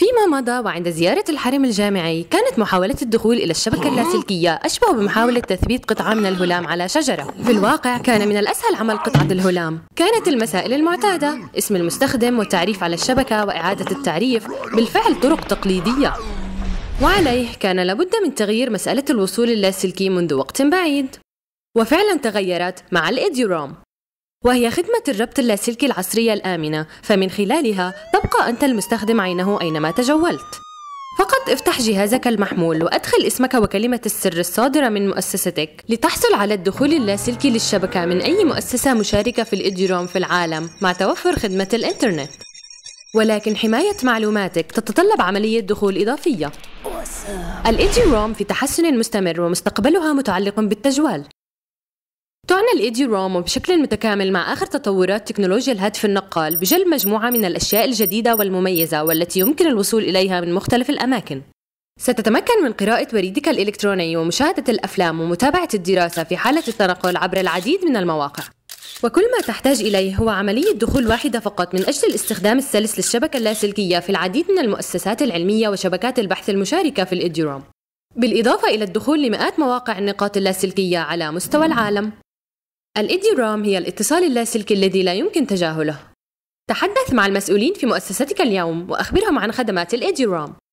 فيما مضى وعند زيارة الحرم الجامعي كانت محاولة الدخول إلى الشبكة اللاسلكية أشبه بمحاولة تثبيت قطعة من الهلام على شجرة في الواقع كان من الأسهل عمل قطعة الهلام كانت المسائل المعتادة اسم المستخدم والتعريف على الشبكة وإعادة التعريف بالفعل طرق تقليدية وعليه كان لابد من تغيير مسألة الوصول اللاسلكي منذ وقت بعيد وفعلا تغيرت مع الإيديوروم وهي خدمة الربط اللاسلكي العصرية الآمنة فمن خلالها تبقى أنت المستخدم عينه أينما تجولت فقط افتح جهازك المحمول وأدخل اسمك وكلمة السر الصادرة من مؤسستك لتحصل على الدخول اللاسلكي للشبكة من أي مؤسسة مشاركة في الإجرام في العالم مع توفر خدمة الإنترنت ولكن حماية معلوماتك تتطلب عملية دخول إضافية الإيجي روم في تحسن مستمر ومستقبلها متعلق بالتجوال تعنى الايدي روم بشكل متكامل مع اخر تطورات تكنولوجيا الهاتف النقال بجلب مجموعه من الاشياء الجديده والمميزه والتي يمكن الوصول اليها من مختلف الاماكن ستتمكن من قراءة بريدك الإلكتروني ومشاهدة الأفلام ومتابعة الدراسة في حالة التنقل عبر العديد من المواقع وكل ما تحتاج إليه هو عملية دخول واحدة فقط من أجل الاستخدام السلس للشبكة اللاسلكية في العديد من المؤسسات العلمية وشبكات البحث المشاركة في الإديروم بالإضافة إلى الدخول لمئات مواقع النقاط اللاسلكية على مستوى العالم الإيدي رام هي الاتصال اللاسلكي الذي لا يمكن تجاهله تحدث مع المسؤولين في مؤسستك اليوم وأخبرهم عن خدمات الإيدي رام